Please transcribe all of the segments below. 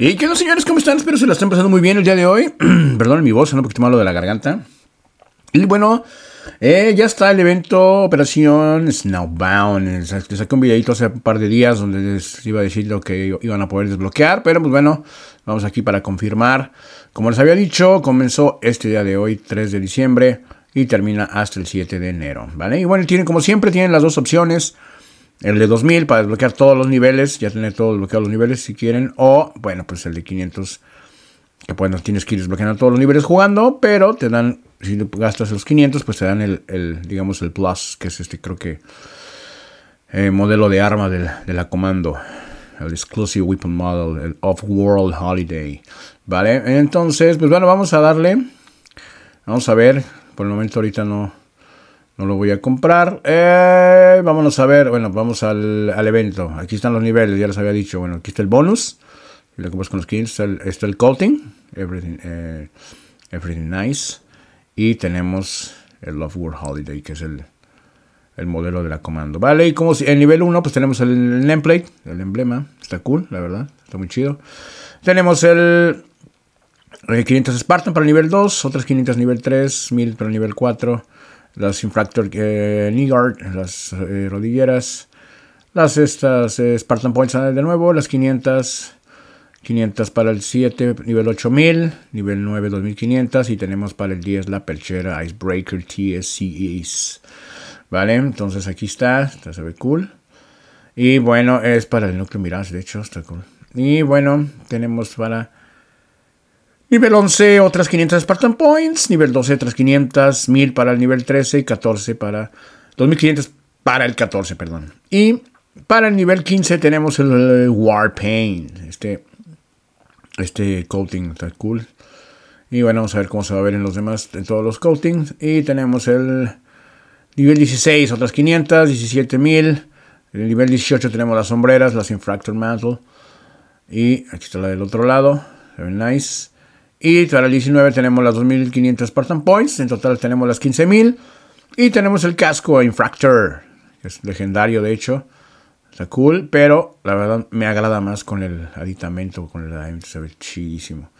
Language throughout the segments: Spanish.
¿Y qué onda, señores? ¿Cómo están? Espero se la estén pasando muy bien el día de hoy. Perdón mi voz, no porque malo de la garganta. Y bueno, eh, ya está el evento Operación Snowbound. Saqué un videito hace un par de días donde les iba a decir lo que iban a poder desbloquear. Pero pues bueno, vamos aquí para confirmar. Como les había dicho, comenzó este día de hoy, 3 de diciembre, y termina hasta el 7 de enero. ¿Vale? Y bueno, tienen como siempre, tienen las dos opciones el de 2000 para desbloquear todos los niveles, ya tener todos desbloqueados los niveles si quieren. O, bueno, pues el de 500, que pues no tienes que ir desbloqueando todos los niveles jugando, pero te dan, si gastas los 500, pues te dan el, digamos, el plus, que es este, creo que, eh, modelo de arma del, de la comando. El Exclusive Weapon Model, el Off-World Holiday. Vale, entonces, pues bueno, vamos a darle. Vamos a ver. Por el momento ahorita no, no lo voy a comprar. Eh, vámonos a ver. Bueno, vamos al, evento. Aquí están los niveles, ya les había dicho. Bueno, aquí está el bonus. Lo compras con los skins. Está el, colting Everything, eh, everything nice. Y tenemos el Love World Holiday, que es el, el modelo de la comando. Vale, y como si, en nivel 1, pues tenemos el, el nameplate, el emblema. Está cool, la verdad. Está muy chido. Tenemos el 500 eh, Spartan para el nivel 2, otras 500 nivel 3, 1000 para el nivel 4 las infractor eh, las rodilleras, las estas eh, Spartan Points ah, de nuevo, las 500, 500 para el 7, nivel 8000, nivel 9, 2500 y tenemos para el 10 la perchera Icebreaker TSCEs. Vale, entonces aquí está, está se ve cool. Y bueno, es para el núcleo mirage, de hecho, está cool. Y bueno, tenemos para Nivel 11, otras 500 Spartan Points. Nivel 12, otras 500. 1000 para el nivel 13 y 14 para... 2500 para el 14, perdón. Y para el nivel 15 tenemos el War Este, este coating está cool. Y bueno, vamos a ver cómo se va a ver en los demás, en todos los coatings. Y tenemos el nivel 16, otras 500, 17.000. En el nivel 18 tenemos las sombreras, las Infractor Mantle. Y aquí está la del otro lado. Se nice. Y para el 19 tenemos las 2.500 Spartan Points, en total tenemos las 15.000. Y tenemos el casco Infractor, que es legendario de hecho. Está cool, pero la verdad me agrada más con el aditamento, con el aditamento se ve chidísimo.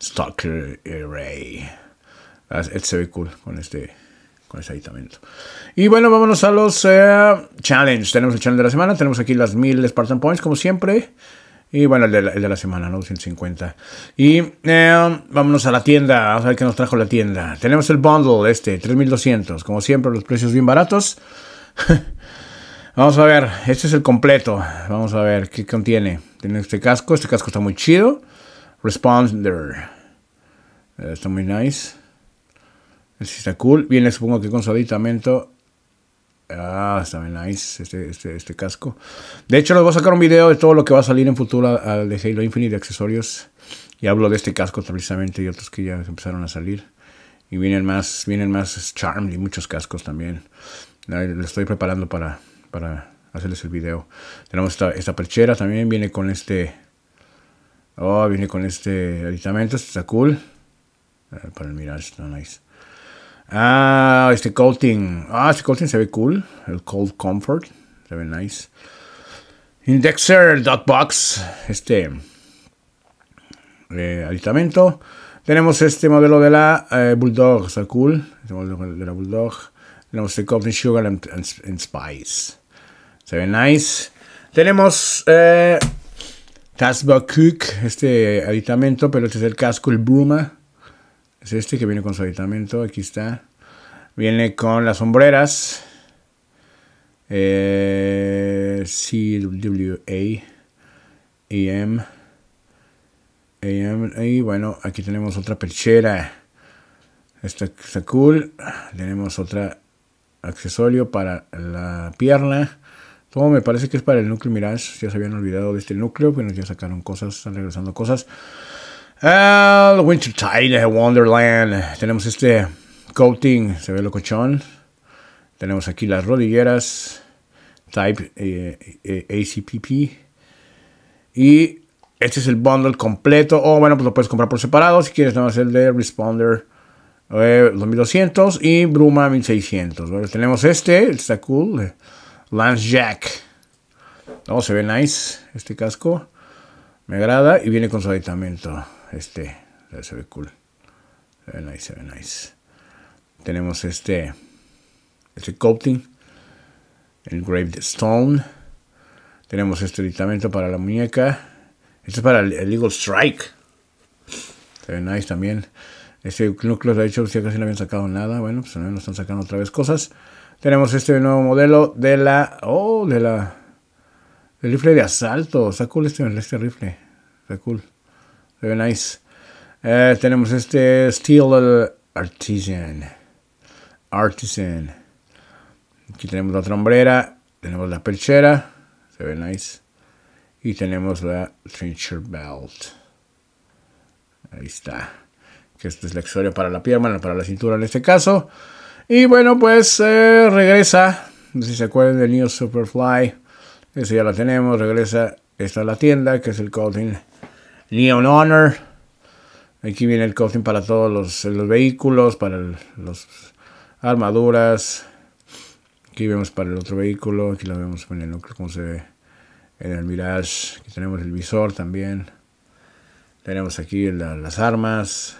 Stalker Array. Eh, este ah, se ve cool con este con ese aditamento. Y bueno, vámonos a los eh, challenge. Tenemos el challenge de la semana. Tenemos aquí las 1000 Spartan Points, como siempre. Y bueno, el de la, semana, ¿no? 250. Y eh, vámonos a la tienda. Vamos a ver qué nos trajo la tienda. Tenemos el bundle este, 3200. Como siempre, los precios bien baratos. vamos a ver. Este es el completo. Vamos a ver qué contiene. Tiene este casco. Este casco está muy chido. Responder. Eh, está muy nice. Este está cool. Viene, supongo que con su aditamento Ah, está bien nice este, este, este, casco. De hecho, les voy a sacar un video de todo lo que va a salir en futuro al de Halo Infinite de accesorios. Y hablo de este casco precisamente y otros que ya empezaron a salir. Y vienen más, vienen más Charm y muchos cascos también. Lo estoy preparando para, para hacerles el video. Tenemos esta, esta perchera también, viene con este... Oh, viene con este aditamento, este está cool. para mirar, está nice. Ah, este coating. Ah, este coating se ve cool. El Cold Comfort. Se ve nice. Indexer, Box. Este eh, aditamento. Tenemos este modelo de la eh, Bulldog. Está cool. Este modelo de la Bulldog. Tenemos este Colting Sugar and, Spice. Se ve nice. Tenemos eh, Tasba Cook. Este aditamento, pero este es el casco, el Bruma. Es este que viene con su aditamento. Aquí está. Viene con las sombreras. Eh, CWA. A M, Y bueno, aquí tenemos otra perchera. Esta está cool. Tenemos otra accesorio para la pierna. Todo me parece que es para el núcleo Mirage. Ya se habían olvidado de este núcleo. Bueno, ya sacaron cosas, están regresando cosas. El Winter Tide, Wonderland. Tenemos este coating, se ve locochón. Tenemos aquí las rodilleras. Type eh, eh, ACPP. Y este es el bundle completo. O bueno, pues lo puedes comprar por separado. Si quieres, nada más el de Responder 2200 eh, y Bruma 1600. tenemos este, está cool. Lance Jack. No, oh, se ve nice este casco. Me agrada y viene con su aditamento este se ve cool se ve nice se ve nice tenemos este este coating engraved stone tenemos este editamento para la muñeca este es para el, Eagle Strike se ve nice también este núcleo de hecho si casi no habían sacado nada bueno pues no nos están sacando otra vez cosas tenemos este nuevo modelo de la oh de la el rifle de asalto está cool este, este rifle está cool Very nice. Eh, tenemos este Steel Artisan. Artisan. Aquí tenemos la trombrera. Tenemos la perchera. Se ve nice. Y tenemos la Trencher Belt. Ahí está. Que este es el accesorio para la pierna, para la cintura en este caso. Y bueno, pues eh, regresa. No sé si se acuerdan del New Superfly. Eso ya lo tenemos. Regresa. Esta es la tienda, que es el Colting Neon Honor. Aquí viene el cofín para todos los, vehículos, para las armaduras. Aquí vemos para el otro vehículo, aquí lo vemos en el núcleo como se ve en el Mirage. Aquí tenemos el visor también. Tenemos aquí las armas.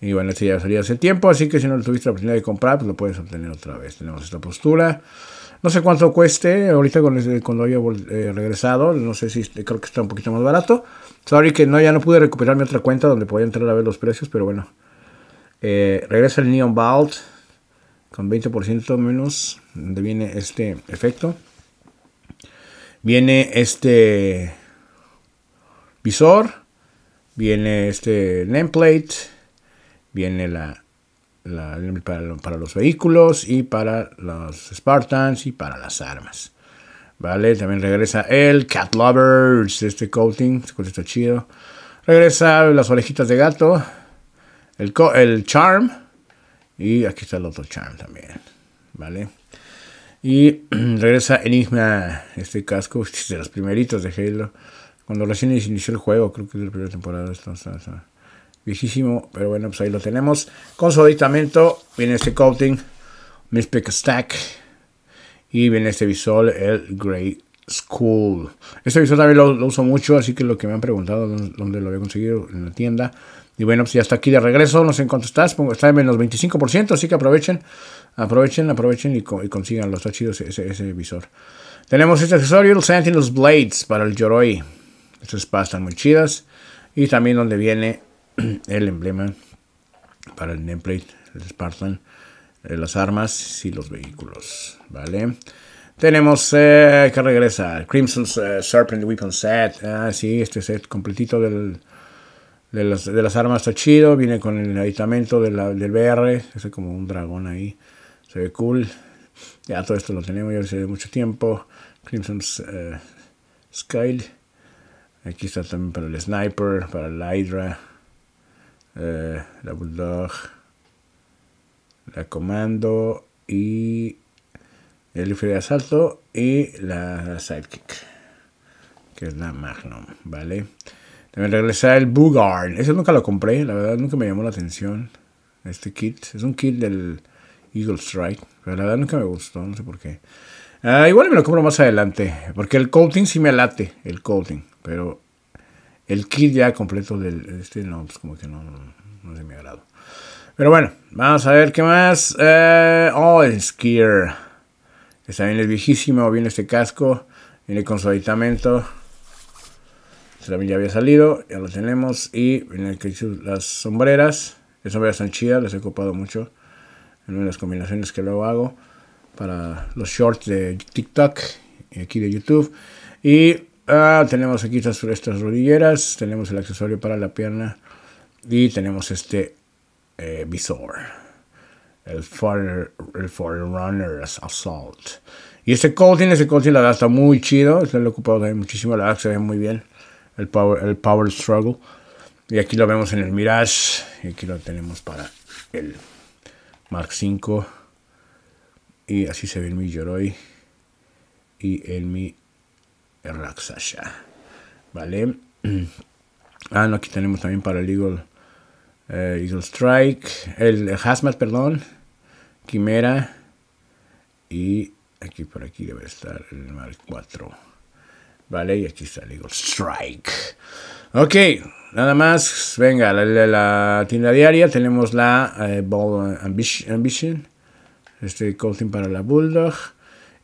Y bueno, este ya salió hace tiempo, así que si no lo tuviste la oportunidad de comprar, pues lo puedes obtener otra vez. Tenemos esta postura. No sé cuánto cueste ahorita con cuando haya eh, regresado. No sé si este, creo que está un poquito más barato. Sorry que no, ya no pude recuperar mi otra cuenta donde podía entrar a ver los precios, pero bueno. Eh, regresa el Neon Vault con 20% menos. Donde viene este efecto. Viene este visor. Viene este nameplate. Viene la para, los vehículos y para los Spartans y para las armas. Vale, también regresa el Cat Lovers, este coating, este está chido. Regresa las orejitas de gato, el, el Charm y aquí está el otro Charm también. Vale. Y regresa Enigma, este casco, de los primeritos de Halo. Cuando recién inició el juego, creo que es la primera temporada. Esto, viejísimo, pero bueno, pues ahí lo tenemos. Con su aditamento viene este coating, mispec Stack, y viene este visor, el Grey School. Este visor también lo, uso mucho, así que lo que me han preguntado dónde lo había conseguido en la tienda. Y bueno, pues ya está aquí de regreso, no sé en cuánto estás, está en menos 25%, así que aprovechen, aprovechen, aprovechen y, consigan los está chido ese, visor. Tenemos este accesorio, los Sentinels Blades para el Yoroi. Estas espadas están muy chidas. Y también donde viene el emblema para el nameplate el Spartan, eh, las armas y los vehículos, ¿vale? Tenemos eh, que regresar Crimson's eh, Serpent Weapon Set. Ah, sí, este set completito del, de, las, armas está chido. Viene con el aditamento del BR. Es como un dragón ahí. Se ve cool. Ya todo esto lo tenemos ya hace mucho tiempo. Crimson's Sky. Aquí está también para el Sniper, para la Hydra. Eh, la Bulldog, la Comando y el rifle de asalto y la Sidekick, que es la Magnum, ¿vale? También regresa el Bugard. Ese nunca lo compré, la verdad nunca me llamó la atención. Este kit. Es un kit del Eagle Strike. Pero la verdad nunca me gustó, no sé por qué. Ah, igual me lo compro más adelante. Porque el coating sí me late. El coating. Pero el kit ya completo del este, no, pues como que no, no es de mi agrado. Pero bueno, vamos a ver qué más. Eh, oh, el skier. Está también es viejísimo. Viene este casco. Viene con su aditamento. Este también ya había salido. Ya lo tenemos. Y viene las sombreras. Las sombreras son chidas. Las he ocupado mucho. En las combinaciones que luego hago. Para los shorts de TikTok. Y aquí de YouTube. Y Ah, tenemos aquí estas, estas rodilleras, tenemos el accesorio para la pierna y tenemos este eh, visor, el Forerunner Assault. Y este coating, ese coating la verdad está muy chido, Se lo ocupado también muchísimo, la verdad se ve muy bien, el Power, el power Struggle. Y aquí lo vemos en el Mirage, y aquí lo tenemos para el Mark 5 y así se ve en mi Yoroi y en mi Raksasha. ¿Vale? Ah, no, aquí tenemos también para el Eagle, eh, Strike, el Hazmat, perdón, Quimera. Y aquí por aquí debe estar el Mark 4. Vale, y aquí está el Eagle Strike. Ok, nada más. Venga, la, tienda diaria. Tenemos la eh, Ball Ambition. Este coaching para la Bulldog.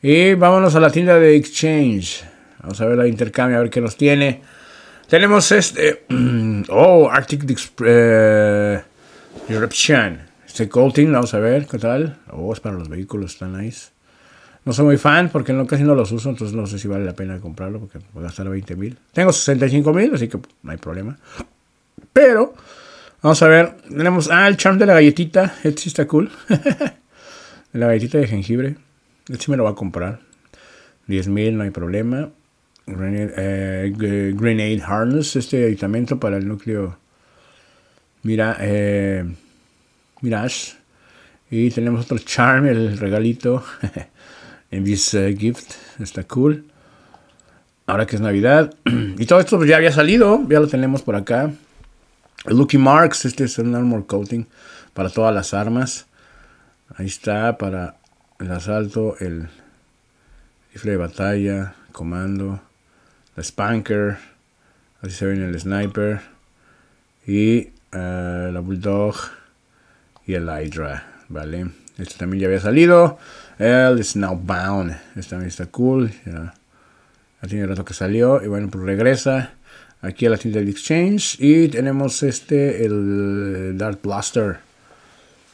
Y vámonos a la tienda de Exchange. Vamos a ver la intercambio, a ver qué nos tiene. Tenemos este. Oh, Arctic eh, Eruption. Este coating, vamos a ver qué tal. Oh, es para los vehículos, está nice. No soy muy fan porque no, casi no los uso, entonces no sé si vale la pena comprarlo porque voy a gastar 20 mil. Tengo 65 mil, así que no hay problema. Pero, vamos a ver. Tenemos. Ah, el charm de la galletita. Este sí está cool. la galletita de jengibre. Este sí me lo va a comprar. 10 mil, no hay problema. Eh, Grenade, Harness, este aditamento para el núcleo Mira, eh, Mirage. Y tenemos otro charm, el regalito. en this eh, gift. Está cool. Ahora que es Navidad. y todo esto ya había salido. Ya lo tenemos por acá. Lucky Marks. Este es un armor coating para todas las armas. Ahí está para el asalto, el rifle de batalla, comando la Spanker, así se ven el Sniper, y eh, la Bulldog y el Hydra, ¿vale? Este también ya había salido, el Snowbound, este también está cool, ya tiene rato que salió, y bueno, pues regresa aquí a la tienda del Exchange, y tenemos este, el Dark Blaster,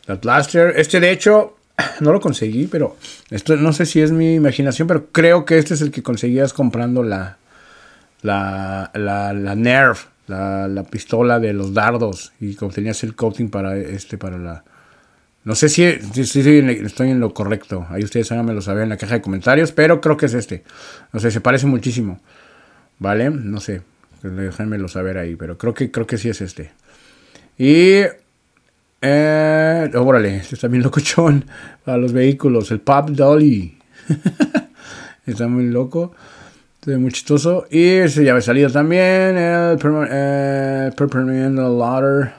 Dark Blaster, este de hecho no lo conseguí, pero esto no sé si es mi imaginación, pero creo que este es el que conseguías comprando la, la, la, Nerf, la, pistola de los dardos, y como tenías el coating para este, para la. No sé si, estoy en lo correcto. Ahí ustedes háganmelo saber en la caja de comentarios, pero creo que es este. No sé, se parece muchísimo. ¿Vale? No sé. Déjenmelo saber ahí, pero creo que, creo que sí es este. Y eh, órale, este está bien locochón para los vehículos. El Pop Dolly. está muy loco de muy chistoso. Y se ya ha salido también el purple eh, Permanent Lauder.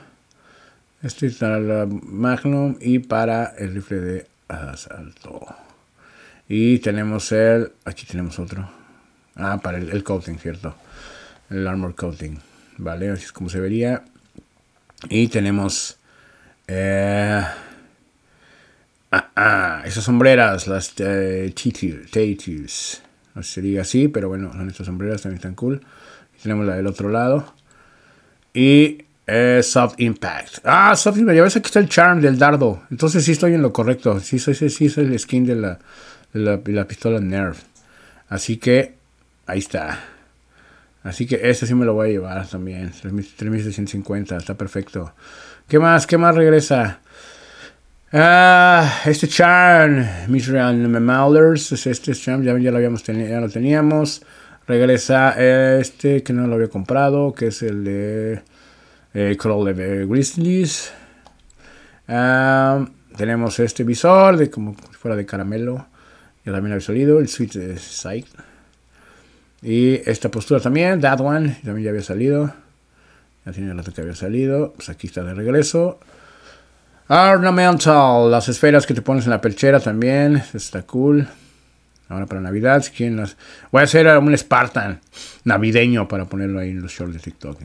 Este es para la Magnum y para el rifle de asalto. Y tenemos el... Aquí tenemos otro. Ah, para el, el coating, ¿cierto? El armor coating. Vale, así es como se vería. Y tenemos... Eh, ah, ah, esas sombreras, las eh, Titus no sé si se diga así, pero bueno, son estas sombreras, también están cool. tenemos la del otro lado. Y eh, Soft Impact. Ah, Soft Impact, ya ves aquí está el charm del dardo. Entonces sí estoy en lo correcto. Sí, soy, sí, el skin de la, la, pistola Nerf. Así que ahí está. Así que este sí me lo voy a llevar también. 3650, está perfecto. ¿Qué más? ¿Qué más regresa? Ah, este charm, Mishran Mallers, este charm, ya, lo habíamos ya lo teníamos. Regresa este que no lo había comprado, que es el de eh, Crawl de Grizzlies. Ah, tenemos este visor de como fuera de caramelo. Ya también había salido, el Sweet de eh, Sight. Y esta postura también, That One, también ya había salido. Ya tiene el rato que había salido. Pues aquí está de regreso. Ornamental, las esferas que te pones en la perchera también, está cool. Ahora para Navidad, quién las... Voy a hacer un Spartan navideño para ponerlo ahí en los shorts de TikTok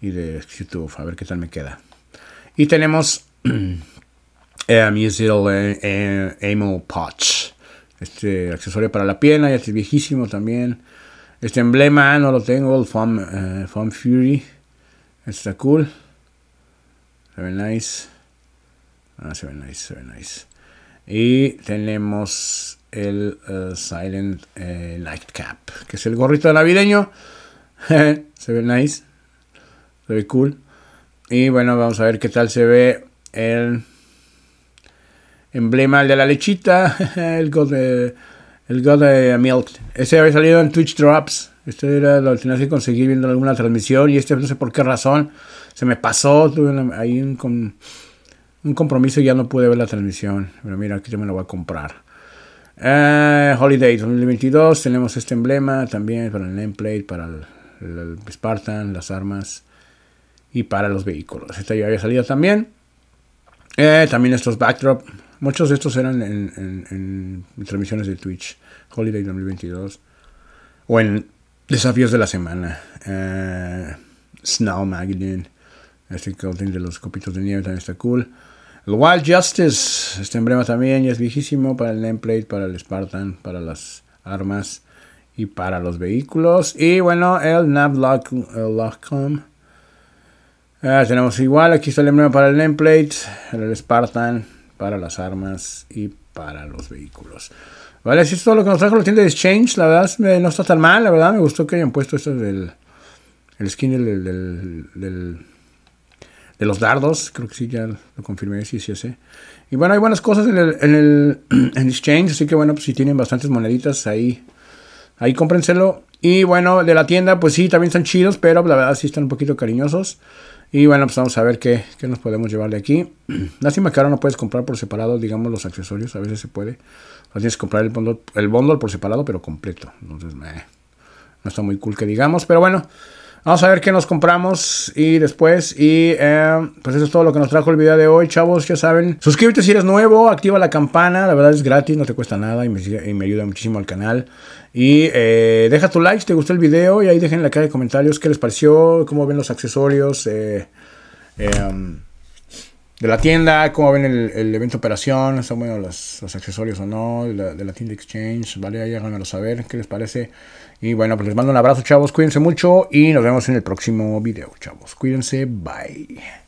y de, YouTube, a ver qué tal me queda. Y tenemos eh, musil eh, eh, este accesorio para la pierna, ya es viejísimo también. Este emblema no lo tengo, el Fun, eh, Fury, está cool, very nice. Ah, se ve nice, se ve nice. Y tenemos el eh, Silent Light eh, Cap, que es el gorrito navideño. se ve nice, se ve cool. Y bueno, vamos a ver qué tal se ve el emblema de la lechita, el God, de... Eh, el God de Milk. Ese había salido en Twitch Drops. Este era lo tenía que conseguir viendo alguna transmisión y este no sé por qué razón se me pasó. Tuve ahí un un compromiso ya no pude ver la transmisión. Pero mira, aquí yo me lo voy a comprar. Eh, Holiday 2022, tenemos este emblema también para el nameplate, para el, Spartan, las armas y para los vehículos. Esta ya había salido también. Eh, también estos backdrop. Muchos de estos eran en, transmisiones de Twitch. Holiday 2022. O en desafíos de la semana. Eh, Snow Magazine. Este cóctel de los copitos de nieve también está cool. El Wild Justice, este emblema también es viejísimo para el nameplate, para el Spartan, para las armas y para los vehículos. Y bueno, el Lockcom. Ah, tenemos igual, aquí está el emblema para el nameplate, el Spartan, para las armas y para los vehículos. Vale, así es todo lo que nos trajo la tienda de Exchange. La verdad eh, no está tan mal, la verdad me gustó que hayan puesto esto del el skin del de los dardos, creo que sí, ya lo confirmé, sí, sí, sí. Y bueno, hay buenas cosas en el, en exchange, así que bueno, pues si tienen bastantes moneditas ahí, ahí cómprenselo. Y bueno, de la tienda, pues sí, también son chidos, pero pues, la verdad sí están un poquito cariñosos. Y bueno, pues vamos a ver qué, qué nos podemos llevar de aquí. Lástima que ahora no puedes comprar por separado, digamos, los accesorios, a veces se puede. No tienes que comprar el bundle, el por separado, pero completo. Entonces, no está muy cool que digamos, pero bueno. Vamos a ver qué nos compramos y después. Y eh, pues eso es todo lo que nos trajo el video de hoy, chavos. Ya saben, suscríbete si eres nuevo, activa la campana. La verdad es gratis, no te cuesta nada y me, ayuda muchísimo al canal. Y eh, deja tu like si te gustó el video. Y ahí dejen en la caja de comentarios qué les pareció, cómo ven los accesorios. Eh, em, de la tienda, cómo ven el, evento operación, son buenos los, accesorios o no, de la, de tienda Exchange, ¿vale? Ahí háganmelo saber qué les parece. Y bueno, pues les mando un abrazo, chavos, cuídense mucho y nos vemos en el próximo video, chavos. Cuídense, bye.